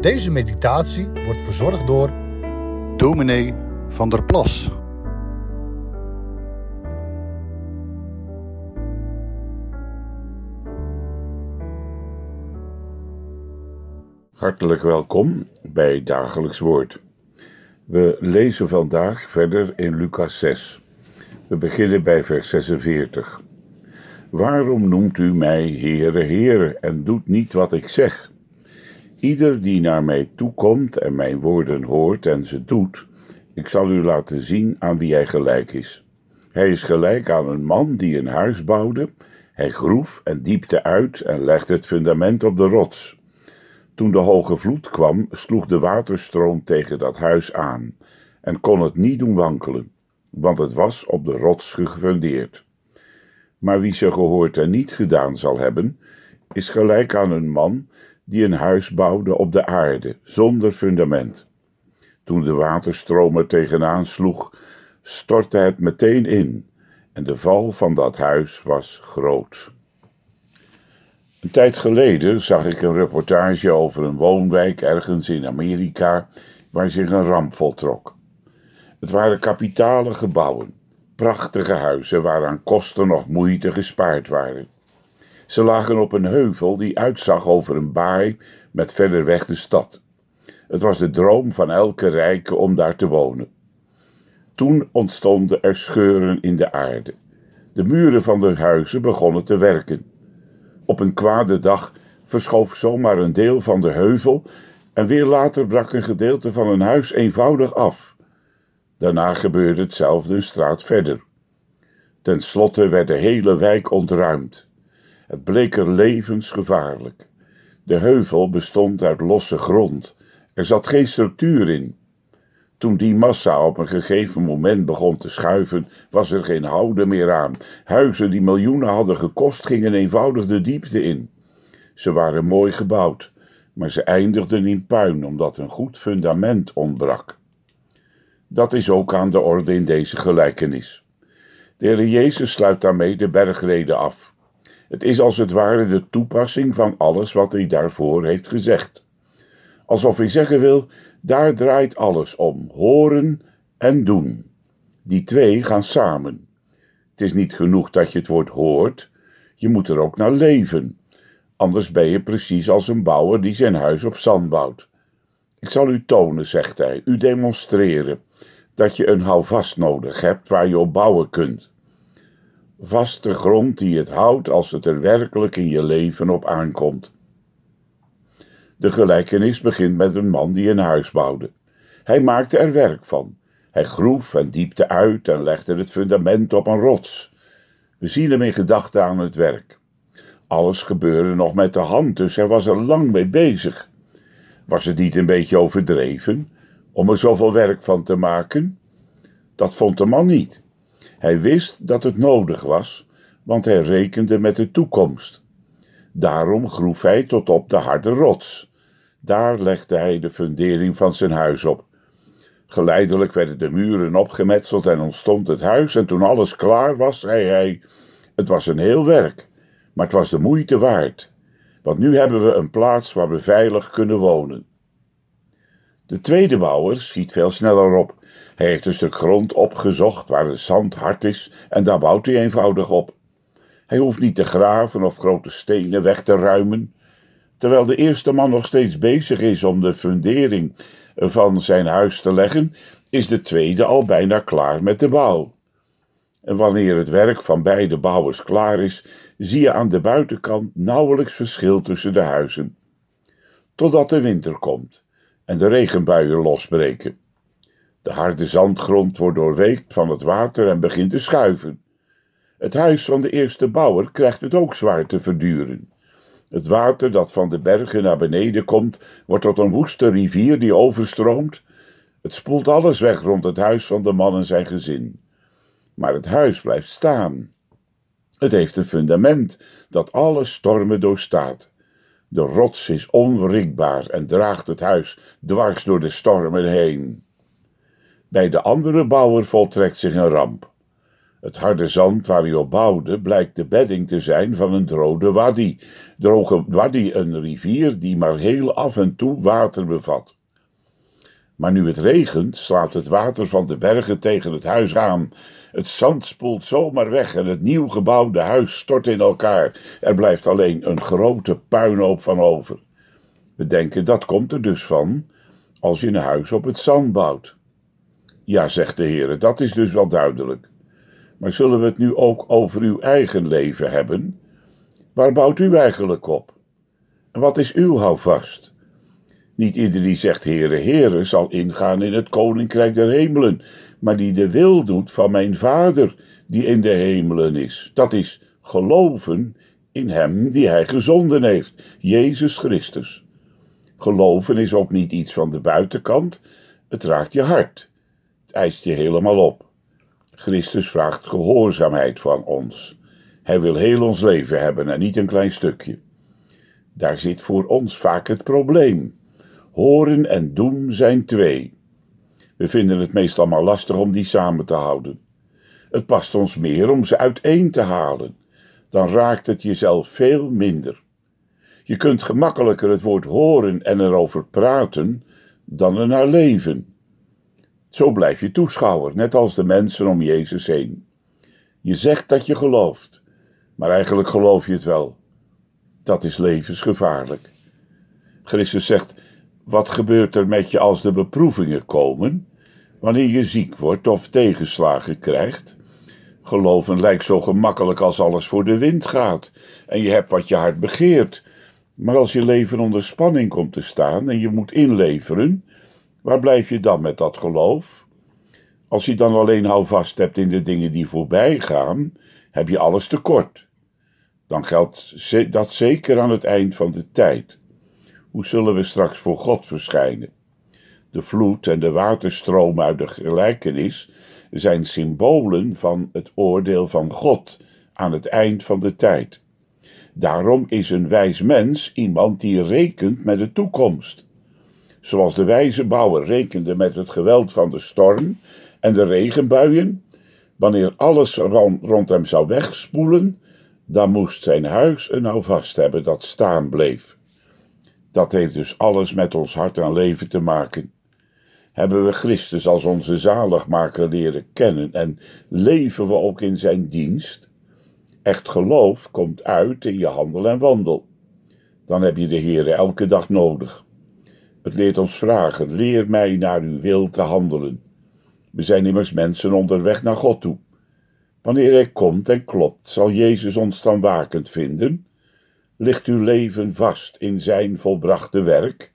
Deze meditatie wordt verzorgd door dominee van der Plas. Hartelijk welkom bij Dagelijks Woord. We lezen vandaag verder in Lucas 6. We beginnen bij vers 46. Waarom noemt u mij Heere, Heere en doet niet wat ik zeg? Ieder die naar mij toekomt en mijn woorden hoort en ze doet, ik zal u laten zien aan wie hij gelijk is. Hij is gelijk aan een man die een huis bouwde. Hij groef en diepte uit en legde het fundament op de rots. Toen de hoge vloed kwam, sloeg de waterstroom tegen dat huis aan en kon het niet doen wankelen, want het was op de rots gefundeerd. Maar wie ze gehoord en niet gedaan zal hebben, is gelijk aan een man die een huis bouwde op de aarde, zonder fundament. Toen de waterstroom er tegenaan sloeg, stortte het meteen in en de val van dat huis was groot. Een tijd geleden zag ik een reportage over een woonwijk ergens in Amerika waar zich een ramp voltrok. Het waren kapitale gebouwen, prachtige huizen waaraan kosten nog moeite gespaard waren. Ze lagen op een heuvel die uitzag over een baai met verder weg de stad. Het was de droom van elke rijke om daar te wonen. Toen ontstonden er scheuren in de aarde. De muren van de huizen begonnen te werken. Op een kwade dag verschoof zomaar een deel van de heuvel en weer later brak een gedeelte van een huis eenvoudig af. Daarna gebeurde hetzelfde een straat verder. Ten slotte werd de hele wijk ontruimd. Het bleek er levensgevaarlijk. De heuvel bestond uit losse grond. Er zat geen structuur in. Toen die massa op een gegeven moment begon te schuiven, was er geen houden meer aan. Huizen die miljoenen hadden gekost, gingen eenvoudig de diepte in. Ze waren mooi gebouwd, maar ze eindigden in puin omdat een goed fundament ontbrak. Dat is ook aan de orde in deze gelijkenis. De Heer Jezus sluit daarmee de bergreden af. Het is als het ware de toepassing van alles wat hij daarvoor heeft gezegd. Alsof hij zeggen wil: daar draait alles om, horen en doen. Die twee gaan samen. Het is niet genoeg dat je het woord hoort, je moet er ook naar leven. Anders ben je precies als een bouwer die zijn huis op zand bouwt. Ik zal u tonen, zegt hij, u demonstreren, dat je een houvast nodig hebt waar je op bouwen kunt vaste grond die het houdt als het er werkelijk in je leven op aankomt. De gelijkenis begint met een man die een huis bouwde. Hij maakte er werk van. Hij groef en diepte uit en legde het fundament op een rots. We zien hem in gedachten aan het werk. Alles gebeurde nog met de hand, dus hij was er lang mee bezig. Was het niet een beetje overdreven om er zoveel werk van te maken? Dat vond de man niet. Hij wist dat het nodig was, want hij rekende met de toekomst. Daarom groef hij tot op de harde rots. Daar legde hij de fundering van zijn huis op. Geleidelijk werden de muren opgemetseld en ontstond het huis. En toen alles klaar was, zei hij: Het was een heel werk, maar het was de moeite waard. Want nu hebben we een plaats waar we veilig kunnen wonen. De tweede bouwer schiet veel sneller op. Hij heeft een stuk grond opgezocht waar het zand hard is en daar bouwt hij eenvoudig op. Hij hoeft niet te graven of grote stenen weg te ruimen. Terwijl de eerste man nog steeds bezig is om de fundering van zijn huis te leggen, is de tweede al bijna klaar met de bouw. En wanneer het werk van beide bouwers klaar is, zie je aan de buitenkant nauwelijks verschil tussen de huizen. Totdat de winter komt en de regenbuien losbreken. De harde zandgrond wordt doorweekt van het water en begint te schuiven. Het huis van de eerste bouwer krijgt het ook zwaar te verduren. Het water dat van de bergen naar beneden komt, wordt tot een woeste rivier die overstroomt. Het spoelt alles weg rond het huis van de man en zijn gezin. Maar het huis blijft staan. Het heeft een fundament dat alle stormen doorstaat. De rots is onwrikbaar en draagt het huis dwars door de stormen heen. Bij de andere bouwer voltrekt zich een ramp. Het harde zand waar hij op bouwde blijkt de bedding te zijn van een droge wadi. Droge wadi, een rivier die maar heel af en toe water bevat. Maar nu het regent, slaat het water van de bergen tegen het huis aan. Het zand spoelt zomaar weg en het nieuw gebouwde huis stort in elkaar. Er blijft alleen een grote puinhoop van over. We denken, dat komt er dus van, als je een huis op het zand bouwt. Ja, zegt de Heer, dat is dus wel duidelijk. Maar zullen we het nu ook over uw eigen leven hebben? Waar bouwt u eigenlijk op? En wat is uw houvast? Niet ieder die zegt Heere, Heere zal ingaan in het koninkrijk der hemelen, maar die de wil doet van mijn Vader die in de hemelen is. Dat is geloven in Hem die Hij gezonden heeft, Jezus Christus. Geloven is ook niet iets van de buitenkant, het raakt je hart, het eist je helemaal op. Christus vraagt gehoorzaamheid van ons. Hij wil heel ons leven hebben en niet een klein stukje. Daar zit voor ons vaak het probleem. Horen en doen zijn twee. We vinden het meestal maar lastig om die samen te houden. Het past ons meer om ze uiteen te halen. Dan raakt het jezelf veel minder. Je kunt gemakkelijker het woord horen en erover praten dan er naar leven. Zo blijf je toeschouwer, net als de mensen om Jezus heen. Je zegt dat je gelooft, maar eigenlijk geloof je het wel. Dat is levensgevaarlijk. Christus zegt: wat gebeurt er met je als de beproevingen komen? Wanneer je ziek wordt of tegenslagen krijgt? Geloven lijkt zo gemakkelijk als alles voor de wind gaat en je hebt wat je hart begeert. Maar als je leven onder spanning komt te staan en je moet inleveren, waar blijf je dan met dat geloof? Als je dan alleen houvast hebt in de dingen die voorbij gaan, heb je alles tekort. Dan geldt dat zeker aan het eind van de tijd. Hoe zullen we straks voor God verschijnen? De vloed en de waterstroom uit de gelijkenis zijn symbolen van het oordeel van God aan het eind van de tijd. Daarom is een wijs mens iemand die rekent met de toekomst. Zoals de wijze bouwer rekende met het geweld van de storm en de regenbuien, wanneer alles rond hem zou wegspoelen, dan moest zijn huis een vast hebben dat staan bleef. Dat heeft dus alles met ons hart en leven te maken. Hebben we Christus als onze zaligmaker leren kennen en leven we ook in zijn dienst? Echt geloof komt uit in je handel en wandel. Dan heb je de Heer elke dag nodig. Het leert ons vragen: leer mij naar uw wil te handelen. We zijn immers mensen onderweg naar God toe. Wanneer Hij komt en klopt, zal Jezus ons dan wakend vinden? ligt uw leven vast in zijn volbrachte werk,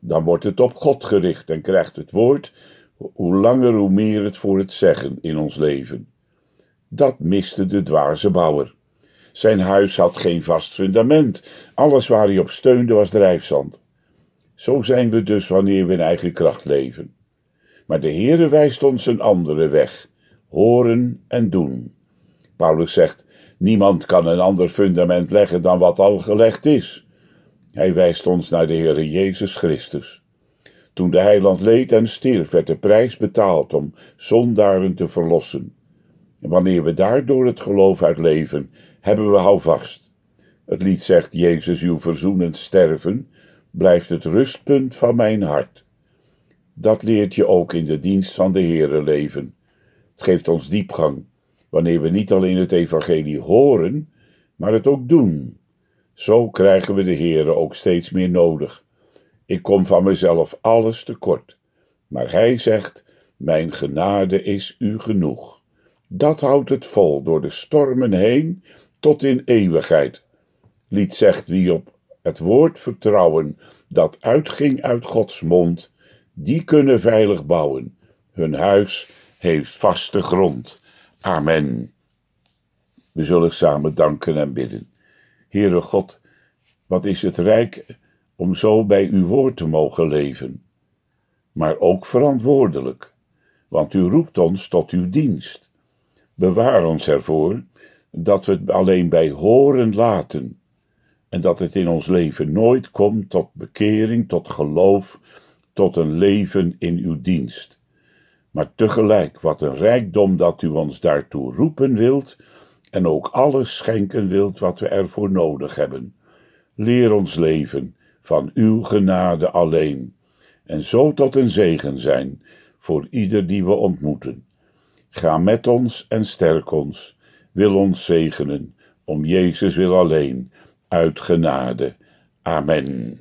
dan wordt het op God gericht en krijgt het woord hoe langer hoe meer het voor het zeggen in ons leven. Dat miste de dwaze bouwer. Zijn huis had geen vast fundament, alles waar hij op steunde was drijfzand. Zo zijn we dus wanneer we in eigen kracht leven. Maar de Heere wijst ons een andere weg, horen en doen. Paulus zegt, Niemand kan een ander fundament leggen dan wat al gelegd is. Hij wijst ons naar de Heere Jezus Christus. Toen de heiland leed en stierf, werd de prijs betaald om zondaren te verlossen. En wanneer we daardoor het geloof uitleven, hebben we houvast. Het lied zegt, Jezus, uw verzoenend sterven, blijft het rustpunt van mijn hart. Dat leert je ook in de dienst van de Heere leven. Het geeft ons diepgang wanneer we niet alleen het evangelie horen, maar het ook doen. Zo krijgen we de Heere ook steeds meer nodig. Ik kom van mezelf alles tekort, maar Hij zegt: Mijn genade is u genoeg. Dat houdt het vol door de stormen heen tot in eeuwigheid. Lied zegt wie op het woord vertrouwen dat uitging uit Gods mond, die kunnen veilig bouwen. Hun huis heeft vaste grond. Amen. We zullen samen danken en bidden. Heere God, wat is het rijk om zo bij uw woord te mogen leven, maar ook verantwoordelijk, want u roept ons tot uw dienst. Bewaar ons ervoor dat we het alleen bij horen laten en dat het in ons leven nooit komt tot bekering, tot geloof, tot een leven in uw dienst. Maar tegelijk, wat een rijkdom dat u ons daartoe roepen wilt en ook alles schenken wilt wat we ervoor nodig hebben. Leer ons leven van uw genade alleen en zo tot een zegen zijn voor ieder die we ontmoeten. Ga met ons en sterk ons, wil ons zegenen, om Jezus wil alleen, uit genade. Amen.